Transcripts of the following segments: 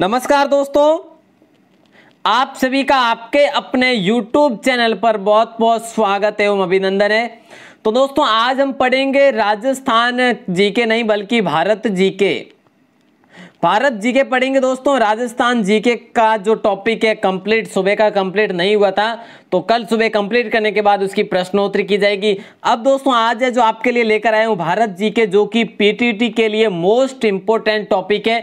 नमस्कार दोस्तों आप सभी का आपके अपने YouTube चैनल पर बहुत बहुत स्वागत एवं अभिनंदन है तो दोस्तों आज हम पढ़ेंगे राजस्थान जीके नहीं बल्कि भारत जीके भारत जीके पढ़ेंगे दोस्तों राजस्थान जीके का जो टॉपिक है कंप्लीट सुबह का कंप्लीट नहीं हुआ था तो कल सुबह कंप्लीट करने के बाद उसकी प्रश्नोत्तरी की जाएगी अब दोस्तों आज है जो आपके लिए लेकर आए हूँ भारत जीके जो कि पीटीटी के लिए मोस्ट इंपोर्टेंट टॉपिक है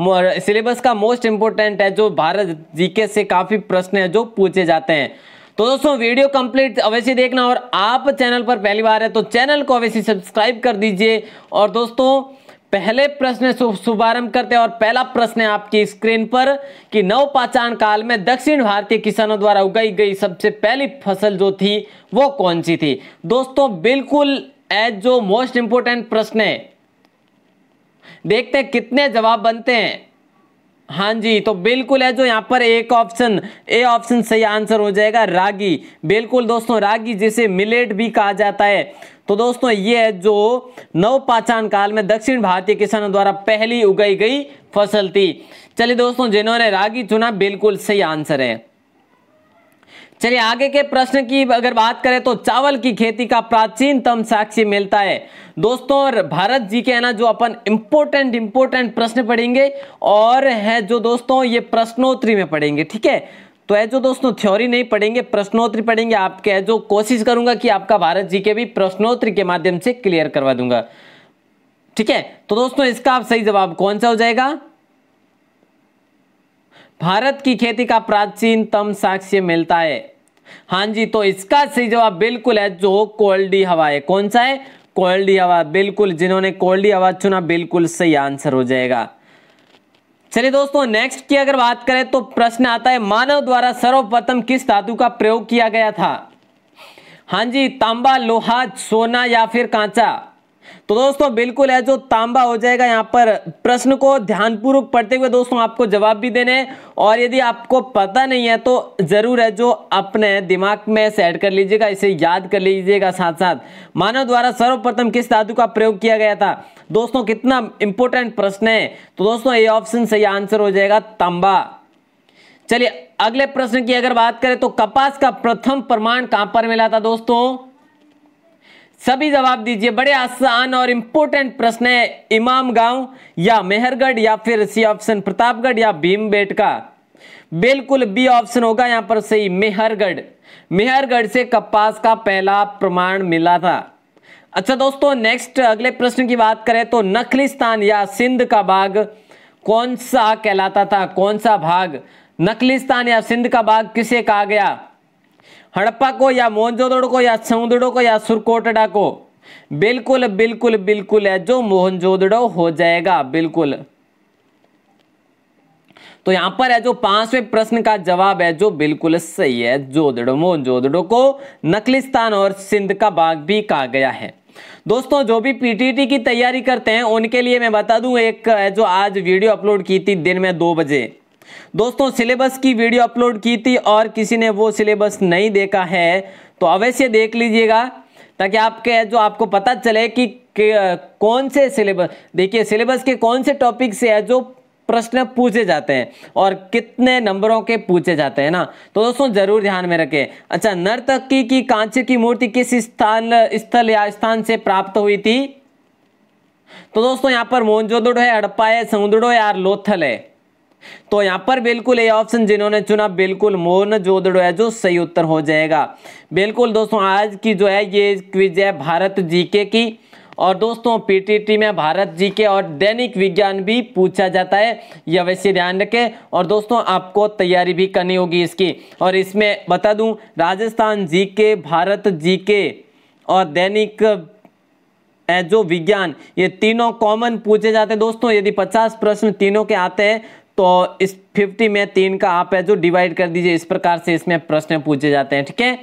सिलेबस का मोस्ट इम्पोर्टेंट है जो भारत जीके से काफ़ी प्रश्न है जो पूछे जाते हैं तो दोस्तों वीडियो कंप्लीट अवश्य देखना और आप चैनल पर पहली बार है तो चैनल को अवश्य सब्सक्राइब कर दीजिए और दोस्तों पहले प्रश्न शुभारंभ करते हैं और पहला प्रश्न है आपकी स्क्रीन पर कि नव पाचान काल में दक्षिण भारतीय किसानों द्वारा उगाई गई सबसे पहली फसल जो थी वो कौन सी थी दोस्तों बिल्कुल एज जो मोस्ट इंपोर्टेंट प्रश्न है देखते हैं कितने जवाब बनते हैं हाँ जी तो बिल्कुल है जो यहाँ पर एक ऑप्शन ए ऑप्शन सही आंसर हो जाएगा रागी बिल्कुल दोस्तों रागी जिसे मिलेट भी कहा जाता है तो दोस्तों ये है जो नव पाचान काल में दक्षिण भारतीय किसानों द्वारा पहली उगाई गई फसल थी चलिए दोस्तों जिन्होंने रागी चुना बिल्कुल सही आंसर है चलिए आगे के प्रश्न की अगर बात करें तो चावल की खेती का प्राचीनतम साक्षी मिलता है दोस्तों और भारत जी के है ना जो अपन इंपोर्टेंट इंपोर्टेंट प्रश्न पढ़ेंगे और है जो दोस्तों ये प्रश्नोत्तरी में पढ़ेंगे ठीक है तो है जो दोस्तों थ्योरी नहीं पढ़ेंगे प्रश्नोत्तरी पढ़ेंगे आपके जो कोशिश करूंगा कि आपका भारत जी के भी प्रश्नोत्तरी के माध्यम से क्लियर करवा दूंगा ठीक है तो दोस्तों इसका आप सही जवाब कौन सा हो जाएगा भारत की खेती का प्राचीनतम साक्ष्य मिलता है हाँ जी तो इसका सही जवाब बिल्कुल है जो कोल्डी हवा है कौन सा है कोल्डी हवा बिल्कुल जिन्होंने कोल्डी हवा चुना बिल्कुल सही आंसर हो जाएगा चलिए दोस्तों नेक्स्ट की अगर बात करें तो प्रश्न आता है मानव द्वारा सर्वप्रथम किस धातु का प्रयोग किया गया था हाँ जी तांबा लोहा सोना या फिर कांचा तो दोस्तों बिल्कुल है जो तांबा हो जाएगा यहाँ पर प्रश्न को ध्यानपूर्वक पढ़ते हुए दोस्तों आपको जवाब भी देने और यदि आपको पता नहीं है तो जरूर है जो अपने दिमाग में सेट कर लीजिएगा इसे याद कर लीजिएगा साथ साथ मानव द्वारा सर्वप्रथम किस धातु का प्रयोग किया गया था दोस्तों कितना इंपॉर्टेंट प्रश्न है तो दोस्तों ये ऑप्शन सही आंसर हो जाएगा तांबा चलिए अगले प्रश्न की अगर बात करें तो कपास का प्रथम प्रमाण कहां पर मिला था दोस्तों सभी जवाब दीजिए बड़े आसान और इम्पोर्टेंट प्रश्न है इमाम गांव या मेहरगढ़ या फिर सी ऑप्शन प्रतापगढ़ या भीम का बिल्कुल बी ऑप्शन होगा यहां पर सही मेहरगढ़ मेहरगढ़ से कपास का पहला प्रमाण मिला था अच्छा दोस्तों नेक्स्ट अगले प्रश्न की बात करें तो नखलिस्तान या सिंध का भाग कौन सा कहलाता था कौन सा भाग नखलिस्तान या सिंध का भाग किसे कहा गया हड़प्पा को या मोहनजोदड़ो को या समुद्रो को या सुरकोटड़ा को बिल्कुल बिल्कुल बिल्कुल है जो मोहनजोदड़ो हो जाएगा बिल्कुल तो यहां पर है जो पांचवें प्रश्न का जवाब है जो बिल्कुल सही है जोदड़ो मोहनजोदड़ो को नकलिस्तान और सिंध का बाग भी कहा गया है दोस्तों जो भी पीटीटी की तैयारी करते हैं उनके लिए मैं बता दूं एक जो आज वीडियो अपलोड की थी दिन में दो बजे दोस्तों सिलेबस की वीडियो अपलोड की थी और किसी ने वो सिलेबस नहीं देखा है तो अवश्य देख लीजिएगा ताकि आपके जो आपको पता चले कि, कौन से सिलेबस देखिए सिलेबस के कौन से टॉपिक से है जो प्रश्न पूछे जाते हैं और कितने नंबरों के पूछे जाते हैं ना तो दोस्तों जरूर ध्यान में रखें अच्छा नर्तकी की कांचे की मूर्ति किस स्थान स्थल या स्थान से प्राप्त हुई थी तो दोस्तों यहां पर मोहनजोदड़ो है हड़प्पा है समुद्रो है लोथल है तो यहां पर बिल्कुल ए ऑप्शन जिन्होंने चुना बिल्कुल मोहन जोदड़ो है जो सही उत्तर हो जाएगा बिल्कुल दोस्तों आज की जो है ये क्विज है भारत जीके की और दोस्तों पीटीटी में भारत जी के और दैनिक विज्ञान भी पूछा जाता है यह अवश्य ध्यान रखें और दोस्तों आपको तैयारी भी करनी होगी इसकी और इसमें बता दूं राजस्थान जी के भारत जी के और दैनिक जो विज्ञान ये तीनों कॉमन पूछे जाते हैं दोस्तों यदि 50 प्रश्न तीनों के आते हैं तो इस 50 में तीन का आप है जो डिवाइड कर दीजिए इस प्रकार से इसमें प्रश्न पूछे जाते हैं ठीक है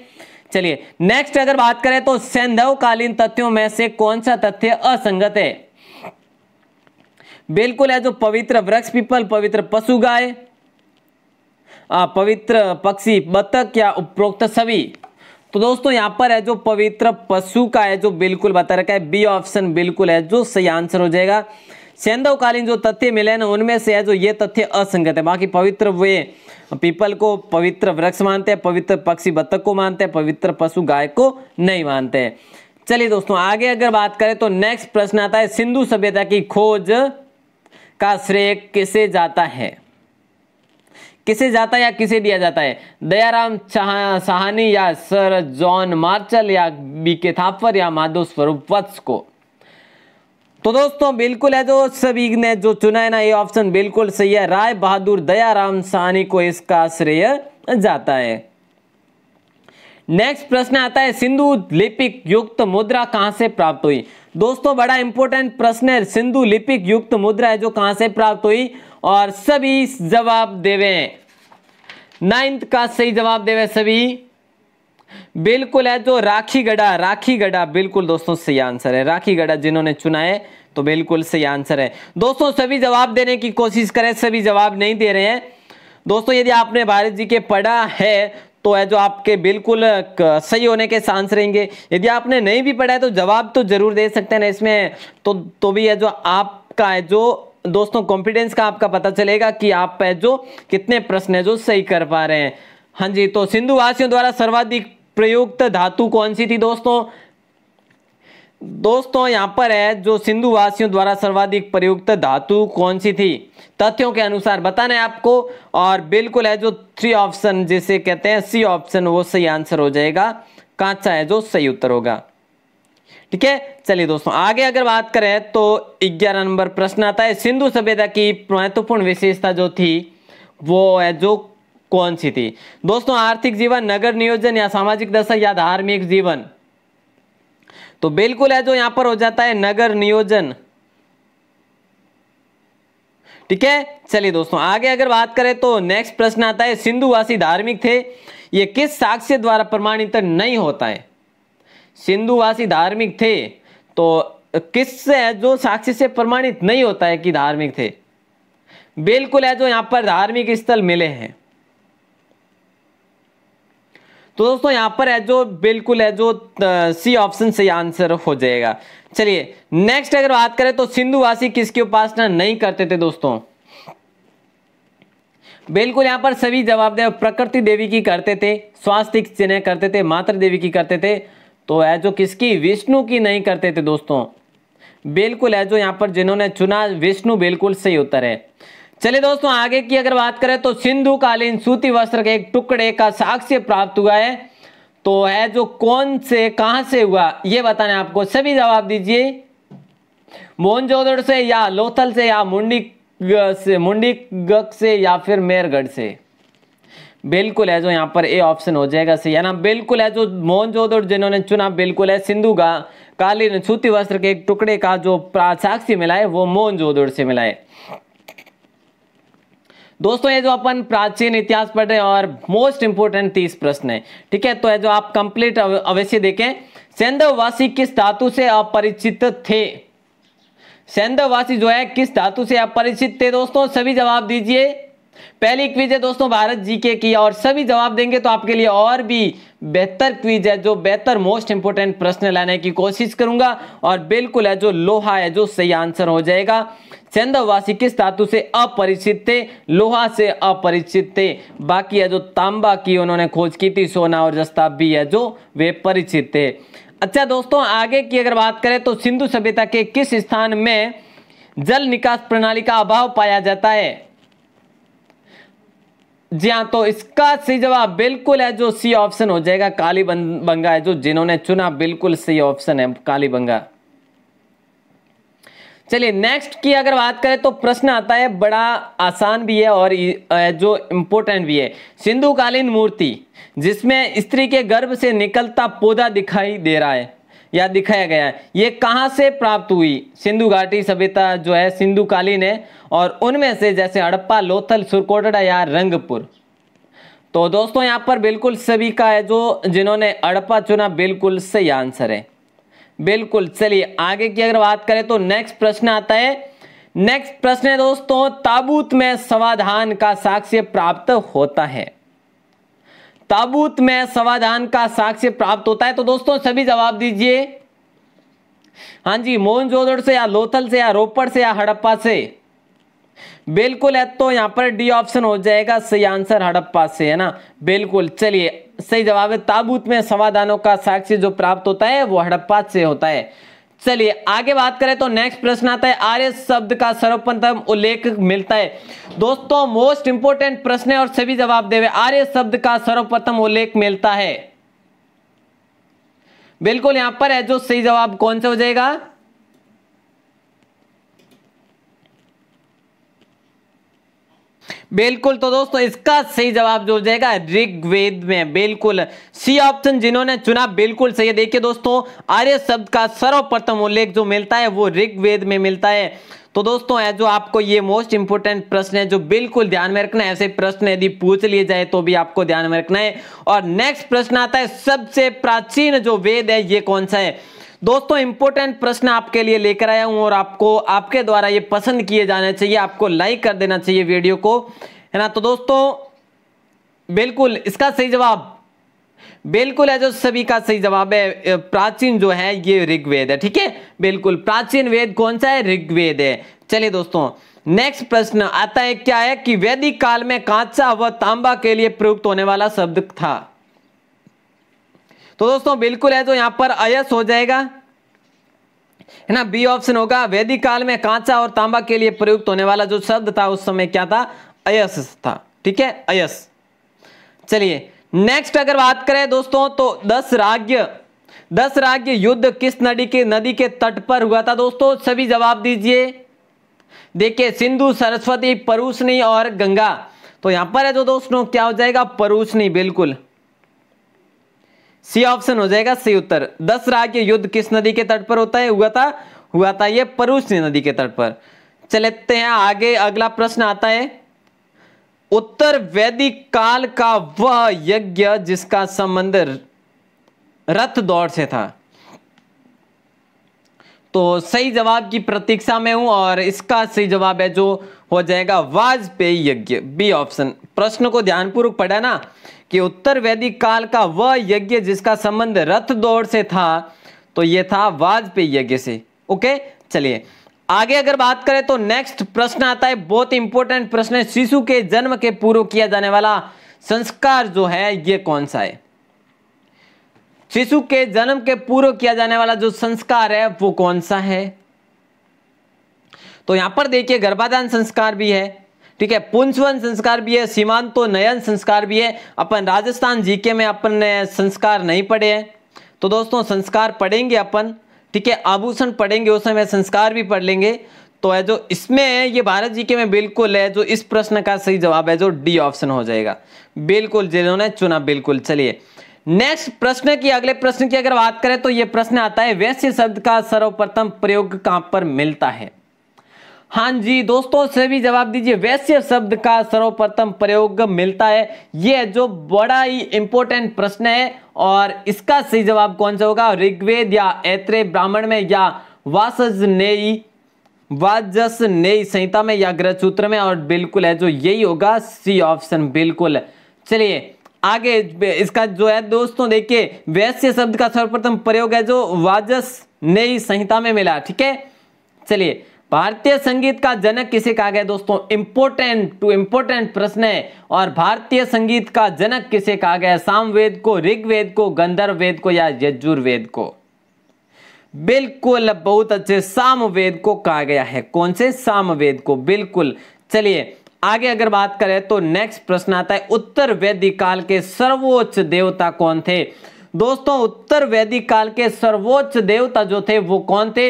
चलिए नेक्स्ट अगर बात करें तो सैंधवकालीन तथ्यों में से कौन सा तथ्य असंगत है बिल्कुल है जो पवित्र वृक्ष पीपल पवित्र पशु गाय पवित्र पक्षी बतख या उपरोक्त सभी तो दोस्तों यहां पर है जो पवित्र पशु का है जो बिल्कुल बता रखा है बी ऑप्शन बिल्कुल है जो सही आंसर हो जाएगा सैंधवकालीन जो तथ्य मिले ना उनमें से है जो ये तथ्य असंगत है बाकी पवित्र वे पीपल को पवित्र वृक्ष मानते हैं पवित्र पक्षी बत्तख को मानते हैं पवित्र पशु गाय को नहीं मानते हैं चलिए दोस्तों आगे अगर बात करें तो नेक्स्ट प्रश्न आता है सिंधु सभ्यता की खोज का श्रेय किसे जाता है किसे जाता है या किसे दिया जाता है दयाराम साहनी या सर जॉन मार्चल या बीके थापर या माधव स्वरूप वत्स को तो दोस्तों बिल्कुल है जो सभी ने जो चुना है ना ये ऑप्शन बिल्कुल सही है राय बहादुर दयाराम सहनी को इसका श्रेय जाता है नेक्स्ट प्रश्न आता है सिंधु लिपिक युक्त मुद्रा कहां से प्राप्त हुई दोस्तों बड़ा इंपॉर्टेंट प्रश्न है सिंधु लिपिक युक्त मुद्रा है जो कहां से प्राप्त हुई और सभी जवाब देवे नाइन्थ का सही जवाब देवे सभी बिल्कुल है तो राखी गढ़ा राखी गढ़ा बिल्कुल दोस्तों सही आंसर है राखी गढ़ा जिन्होंने चुना है तो बिल्कुल सही आंसर है दोस्तों सभी जवाब देने की कोशिश करें सभी जवाब नहीं दे रहे हैं दोस्तों यदि आपने भारत जी के पढ़ा है तो है जो आपके बिल्कुल सही होने के चांस रहेंगे यदि आपने नहीं भी पढ़ा है तो जवाब तो जरूर दे सकते हैं इसमें तो तो भी है जो आपका है जो दोस्तों कॉन्फिडेंस का आपका पता चलेगा कि आप है जो कितने प्रश्न है जो सही कर पा रहे हैं हाँ जी तो सिंधु वासियों द्वारा सर्वाधिक प्रयुक्त धातु कौन सी थी दोस्तों दोस्तों यहां पर है जो सिंधु वासियों द्वारा सर्वाधिक प्रयुक्त धातु कौन सी थी तथ्यों के अनुसार बताना है आपको और बिल्कुल है जो थ्री ऑप्शन जिसे कहते हैं सी ऑप्शन वो सही आंसर हो जाएगा कांचा है जो सही उत्तर होगा ठीक है चलिए दोस्तों आगे अगर बात करें तो ग्यारह नंबर प्रश्न आता है सिंधु सभ्यता की महत्वपूर्ण विशेषता जो थी वो है जो कौन सी थी दोस्तों आर्थिक जीवन नगर नियोजन या सामाजिक दशा या धार्मिक जीवन तो बिल्कुल है जो यहां पर हो जाता है नगर नियोजन ठीक है चलिए दोस्तों आगे अगर बात करें तो नेक्स्ट प्रश्न आता है सिंधुवासी धार्मिक थे ये किस साक्ष्य द्वारा प्रमाणित नहीं होता है सिंधुवासी धार्मिक थे तो किस से है जो साक्ष्य से प्रमाणित नहीं होता है कि धार्मिक थे बिल्कुल है जो यहां पर धार्मिक स्थल मिले हैं तो दोस्तों यहाँ पर है जो बिल्कुल है जो सी ऑप्शन से आंसर हो जाएगा चलिए नेक्स्ट अगर बात करें तो सिंधुवासी किसकी उपासना नहीं करते थे दोस्तों बिल्कुल यहाँ पर सभी जवाब दे प्रकृति देवी की करते थे स्वास्थ्य चिन्ह करते थे मातृ देवी की करते थे तो है जो किसकी विष्णु की नहीं करते थे दोस्तों बिल्कुल है जो यहाँ पर जिन्होंने चुना विष्णु बिल्कुल सही उत्तर है चलिए दोस्तों आगे की अगर बात करें तो सिंधु कालीन सूती वस्त्र के एक टुकड़े का साक्ष्य प्राप्त हुआ है तो है जो कौन से कहां से हुआ ये बताने आपको सभी जवाब दीजिए मोहनजोदड़ से या लोथल से या मुंडी से मुंडी गक से या फिर मेरगढ़ से बिल्कुल है जो यहाँ पर ए ऑप्शन हो जाएगा सही है ना बिल्कुल है जो मोहनजोदड़ जिन्होंने चुना बिल्कुल है सिंधु का कालीन सूती वस्त्र के एक टुकड़े का जो साक्षी मिला है वो मोहनजोदड़ से मिला है दोस्तों ये जो अपन प्राचीन इतिहास पढ़ रहे हैं और मोस्ट इंपोर्टेंट तीस प्रश्न है ठीक है तो ये जो आप कंप्लीट अवश्य देखें सैंधववासी किस धातु से अपरिचित थे सैंधववासी जो है किस धातु से अपरिचित थे दोस्तों सभी जवाब दीजिए पहली क्विज है दोस्तों भारत जीके की और सभी जवाब देंगे तो आपके लिए और भी बेहतर क्विज है जो बेहतर मोस्ट इंपोर्टेंट प्रश्न लाने की कोशिश करूंगा और बिल्कुल है जो लोहा है जो सही आंसर हो जाएगा चंदवासी किस धातु से अपरिचित थे लोहा से अपरिचित थे बाकी है जो तांबा की उन्होंने खोज की थी सोना और जस्ता भी है जो वे परिचित थे अच्छा दोस्तों आगे की अगर बात करें तो सिंधु सभ्यता के किस स्थान में जल निकास प्रणाली का अभाव पाया जाता है जी हाँ तो इसका सही जवाब बिल्कुल है जो सी ऑप्शन हो जाएगा काली बंगा है जो जिन्होंने चुना बिल्कुल सही ऑप्शन है काली बंगा चलिए नेक्स्ट की अगर बात करें तो प्रश्न आता है बड़ा आसान भी है और जो इम्पोर्टेंट भी है सिंधुकालीन मूर्ति जिसमें स्त्री के गर्भ से निकलता पौधा दिखाई दे रहा है या दिखाया गया है ये कहाँ से प्राप्त हुई सिंधु घाटी सभ्यता जो है सिंधुकालीन है और उनमें से जैसे हड़प्पा लोथल सुरकोटड़ा या रंगपुर तो दोस्तों यहाँ पर बिल्कुल सभी का है जो जिन्होंने हड़प्पा चुना बिल्कुल सही आंसर है बिल्कुल चलिए आगे की अगर बात करें तो नेक्स्ट प्रश्न आता है नेक्स्ट प्रश्न है दोस्तों ताबूत में समाधान का साक्ष्य प्राप्त होता है ताबूत में समाधान का साक्ष्य प्राप्त होता है तो दोस्तों सभी जवाब दीजिए हाँ जी मोहन जोदड़ से या लोथल से या रोपड़ से या हड़प्पा से बिल्कुल है तो यहां पर डी ऑप्शन हो जाएगा सही आंसर हड़प्पा से है ना बिल्कुल चलिए सही जवाब है ताबूत में समाधानों का साक्ष्य जो प्राप्त होता है वो हड़प्पा से होता है चलिए आगे बात करें तो नेक्स्ट प्रश्न आता है आर्य शब्द का सर्वप्रथम उल्लेख मिलता है दोस्तों मोस्ट इंपोर्टेंट प्रश्न है और सभी जवाब देवे आर्य शब्द का सर्वप्रथम उल्लेख मिलता है बिल्कुल यहां पर है जो सही जवाब कौन सा हो जाएगा बिल्कुल तो दोस्तों इसका सही जवाब जो हो जाएगा ऋग्वेद में बिल्कुल सी ऑप्शन जिन्होंने चुना बिल्कुल सही है देखिए दोस्तों आर्य शब्द का सर्वप्रथम उल्लेख जो मिलता है वो ऋग्वेद में मिलता है तो दोस्तों है जो आपको ये मोस्ट इंपोर्टेंट प्रश्न है जो बिल्कुल ध्यान में रखना है ऐसे प्रश्न यदि पूछ लिए जाए तो भी आपको ध्यान में रखना है और नेक्स्ट प्रश्न आता है सबसे प्राचीन जो वेद है ये कौन सा है दोस्तों इंपोर्टेंट प्रश्न आपके लिए लेकर आया हूं और आपको आपके द्वारा ये पसंद किए जाने चाहिए आपको लाइक कर देना चाहिए वीडियो को है ना तो दोस्तों बिल्कुल इसका सही जवाब बिल्कुल है जो सभी का सही जवाब है प्राचीन जो है ये ऋग्वेद है ठीक है बिल्कुल प्राचीन वेद कौन सा है ऋग्वेद है चलिए दोस्तों नेक्स्ट प्रश्न आता है क्या है कि वैदिक काल में कांचा व तांबा के लिए प्रयुक्त होने वाला शब्द था तो दोस्तों बिल्कुल है तो यहाँ पर अयस हो जाएगा है ना बी ऑप्शन होगा वैदिक काल में कांचा और तांबा के लिए प्रयुक्त होने वाला जो शब्द था उस समय क्या था अयस था ठीक है अयस चलिए नेक्स्ट अगर बात करें दोस्तों तो दस राज्य दस राज्य युद्ध किस नदी के नदी के तट पर हुआ था दोस्तों सभी जवाब दीजिए देखिए सिंधु सरस्वती परूसनी और गंगा तो यहां पर है जो तो दोस्तों क्या हो जाएगा परूसनी बिल्कुल सी ऑप्शन हो जाएगा सी उत्तर दस राज्य युद्ध किस नदी के तट पर होता है हुआ था हुआ था ये परुष नदी के तट पर चलेते हैं आगे अगला प्रश्न आता है उत्तर वैदिक काल का वह यज्ञ जिसका संबंध रथ दौड़ से था तो सही जवाब की प्रतीक्षा में हूं और इसका सही जवाब है जो हो जाएगा वाजपेयी यज्ञ बी ऑप्शन प्रश्न को ध्यानपूर्वक पढ़ा ना कि उत्तर वैदिक काल का वह यज्ञ जिसका संबंध रथ दौड़ से था तो यह था वाजपेयी यज्ञ से ओके चलिए आगे अगर बात करें तो नेक्स्ट प्रश्न आता है बहुत इंपॉर्टेंट प्रश्न है शिशु के जन्म के पूर्व किया जाने वाला संस्कार जो है यह कौन सा है शिशु के जन्म के पूर्व किया जाने वाला जो संस्कार है वो कौन सा है तो यहां पर देखिए गर्भाधान संस्कार भी है ठीक है पुंसवन संस्कार भी है सीमांतो नयन संस्कार भी है अपन राजस्थान जीके में अपन ने संस्कार नहीं पढ़े हैं तो दोस्तों संस्कार पढ़ेंगे अपन ठीक है आभूषण पढ़ेंगे उस समय संस्कार भी पढ़ लेंगे तो है जो इसमें है ये भारत जीके में बिल्कुल है जो इस प्रश्न का सही जवाब है जो डी ऑप्शन हो जाएगा बिल्कुल जिन्होंने चुना बिल्कुल चलिए नेक्स्ट प्रश्न की अगले प्रश्न की अगर बात करें तो ये प्रश्न आता है वैश्य शब्द का सर्वप्रथम प्रयोग कहां पर मिलता है हाँ जी दोस्तों से भी जवाब दीजिए वैश्य शब्द का सर्वप्रथम प्रयोग मिलता है यह जो बड़ा ही इंपॉर्टेंट प्रश्न है और इसका सही जवाब कौन सा होगा ऋग्वेद या ऐत्रे ब्राह्मण में या वासज नेई वाजस नई संहिता में या ग्रह सूत्र में और बिल्कुल है जो यही होगा सी ऑप्शन बिल्कुल चलिए आगे इसका जो है दोस्तों देखिए वैश्य शब्द का सर्वप्रथम प्रयोग है जो वाजस नई संहिता में मिला ठीक है चलिए भारतीय संगीत का जनक किसे कहा गया दोस्तों इंपोर्टेंट टू इंपोर्टेंट प्रश्न है और भारतीय संगीत का जनक किसे कहा गया सामवेद को ऋग्वेद को गंधर्व वेद को या यजुर्वेद को बिल्कुल बहुत अच्छे सामवेद को कहा गया है कौन से सामवेद को बिल्कुल चलिए आगे अगर बात करें तो नेक्स्ट प्रश्न आता है उत्तर वैदिक काल के सर्वोच्च देवता कौन थे दोस्तों उत्तर वैदिक काल के सर्वोच्च देवता जो थे वो कौन थे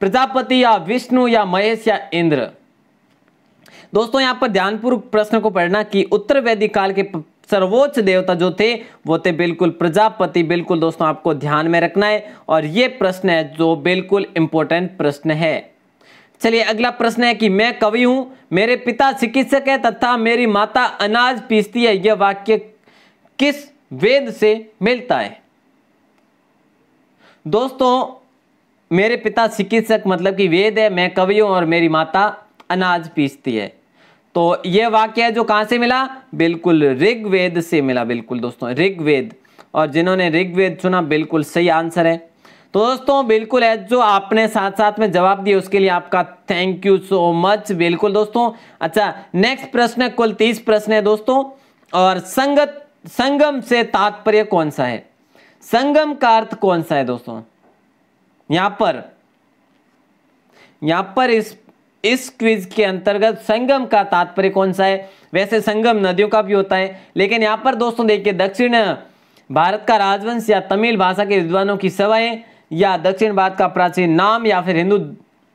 प्रजापति या विष्णु या महेश या इंद्र दोस्तों यहां पर ध्यानपूर्वक प्रश्न को पढ़ना कि उत्तर वैदिक काल के सर्वोच्च देवता जो थे वो थे बिल्कुल प्रजापति बिल्कुल दोस्तों आपको ध्यान में रखना है और ये प्रश्न है जो बिल्कुल इंपॉर्टेंट प्रश्न है चलिए अगला प्रश्न है कि मैं कवि हूं मेरे पिता चिकित्सक है तथा मेरी माता अनाज पीसती है यह वाक्य किस वेद से मिलता है दोस्तों मेरे पिता चिकित्सक मतलब कि वेद है मैं कवि हूँ और मेरी माता अनाज पीसती है तो ये वाक्य है जो कहाँ से मिला बिल्कुल ऋग्वेद से मिला बिल्कुल दोस्तों ऋग्वेद और जिन्होंने ऋग्वेद सुना बिल्कुल सही आंसर है तो दोस्तों बिल्कुल है जो आपने साथ साथ में जवाब दिए उसके लिए आपका थैंक यू सो मच बिल्कुल दोस्तों अच्छा नेक्स्ट प्रश्न है कुल तीस प्रश्न है दोस्तों और संगत संगम से तात्पर्य कौन सा है संगम का अर्थ कौन सा है दोस्तों यहां पर यहां पर इस इस क्विज के अंतर्गत संगम का तात्पर्य कौन सा है वैसे संगम नदियों का भी होता है लेकिन यहां पर दोस्तों देखिए दक्षिण भारत का राजवंश या तमिल भाषा के विद्वानों की सभाएं या दक्षिण भारत का प्राचीन नाम या फिर हिंदू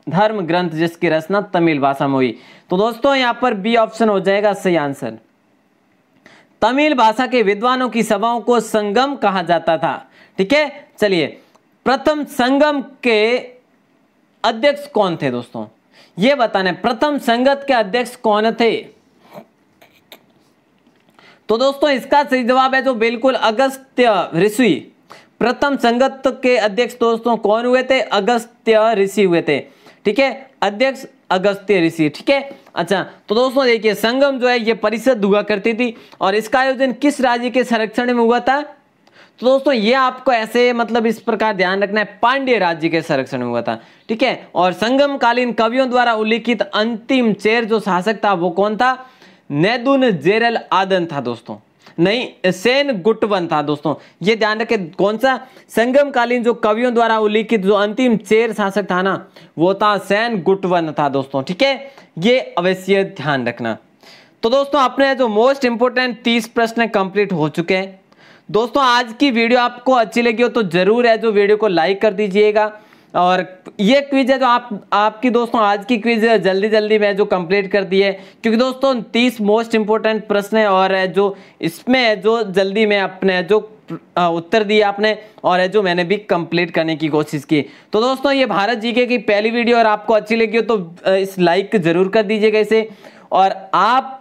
धर्म ग्रंथ जिसकी रचना तमिल भाषा में हुई तो दोस्तों यहां पर बी ऑप्शन हो जाएगा सही आंसर तमिल भाषा के विद्वानों की सभाओं को संगम कहा जाता था ठीक है चलिए प्रथम संगम के अध्यक्ष कौन थे दोस्तों ये बताने प्रथम संगत के अध्यक्ष कौन थे तो दोस्तों इसका सही जवाब है जो बिल्कुल अगस्त्य ऋषि प्रथम संगत के अध्यक्ष दोस्तों कौन हुए थे अगस्त्य ऋषि हुए थे ठीक है अध्यक्ष अगस्त्य ऋषि ठीक है अच्छा तो दोस्तों देखिए संगम जो है ये परिषद हुआ करती थी और इसका आयोजन किस राज्य के संरक्षण में हुआ था तो दोस्तों ये आपको ऐसे मतलब इस प्रकार ध्यान रखना है पांड्य राज्य के संरक्षण में हुआ था ठीक है और संगमकालीन कवियों द्वारा उल्लिखित अंतिम चेर जो शासक था वो कौन था नैदुन जेरल आदन था दोस्तों नहीं सेन गुटवन था दोस्तों ये ध्यान रखे कौन सा संगमकालीन जो कवियों द्वारा उल्लिखित जो अंतिम चेर शासक था ना वो था सेन गुटवन था दोस्तों ठीक है ये अवश्य ध्यान रखना तो दोस्तों अपने जो मोस्ट इंपोर्टेंट तीस प्रश्न कंप्लीट हो चुके हैं दोस्तों आज की वीडियो आपको अच्छी लगी हो तो ज़रूर है जो वीडियो को लाइक कर दीजिएगा और ये क्विज है जो आप आपकी दोस्तों आज की क्विज जल्दी जल्दी मैं जो कंप्लीट कर दी है क्योंकि दोस्तों तीस मोस्ट इंपॉर्टेंट प्रश्न है और है जो इसमें है जो जल्दी मैं अपने जो उत्तर दिए आपने और है जो मैंने भी कंप्लीट करने की कोशिश की तो दोस्तों ये भारत जी की पहली वीडियो और आपको अच्छी लगी हो तो इस लाइक जरूर कर दीजिएगा इसे और आप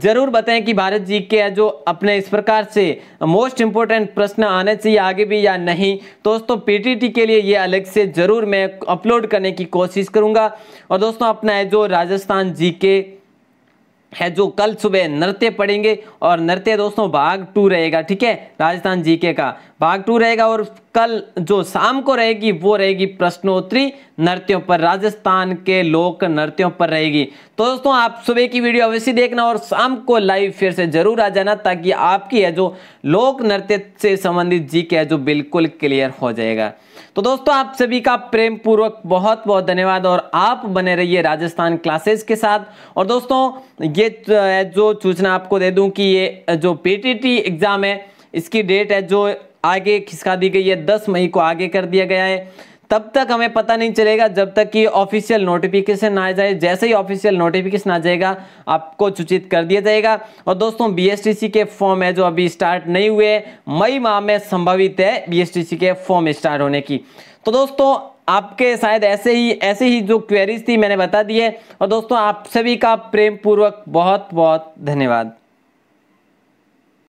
जरूर बताएं कि भारत जी के जो अपने इस प्रकार से मोस्ट इम्पोर्टेंट प्रश्न आने चाहिए आगे भी या नहीं दोस्तों पीटीटी के लिए ये अलग से ज़रूर मैं अपलोड करने की कोशिश करूंगा और दोस्तों अपना है जो राजस्थान जी के है जो कल सुबह नृत्य पढ़ेंगे और नृत्य दोस्तों भाग टू रहेगा ठीक है राजस्थान जीके का भाग टू रहेगा और कल जो शाम को रहेगी वो रहेगी प्रश्नोत्तरी नृत्यों पर राजस्थान के लोक नृत्यों पर रहेगी तो दोस्तों आप सुबह की वीडियो अवश्य देखना और शाम को लाइव फिर से जरूर आ जाना ताकि आपकी है जो लोक नृत्य से संबंधित जी के है जो बिल्कुल क्लियर हो जाएगा तो दोस्तों आप सभी का प्रेम पूर्वक बहुत बहुत धन्यवाद और आप बने रहिए राजस्थान क्लासेस के साथ और दोस्तों ये जो सूचना आपको दे दूं कि ये जो पीटीटी एग्ज़ाम है इसकी डेट है जो आगे खिसका दी गई है दस मई को आगे कर दिया गया है तब तक हमें पता नहीं चलेगा जब तक कि ऑफिशियल नोटिफिकेशन ना आ जाए जैसे ही ऑफिशियल नोटिफिकेशन आ जाएगा आपको सूचित कर दिया जाएगा और दोस्तों बी के फॉर्म है जो अभी स्टार्ट नहीं हुए मई माह में संभवित है बी के फॉर्म स्टार्ट होने की तो दोस्तों आपके शायद ऐसे ही ऐसे ही जो क्वेरीज थी मैंने बता दी है और दोस्तों आप सभी का प्रेम पूर्वक बहुत बहुत धन्यवाद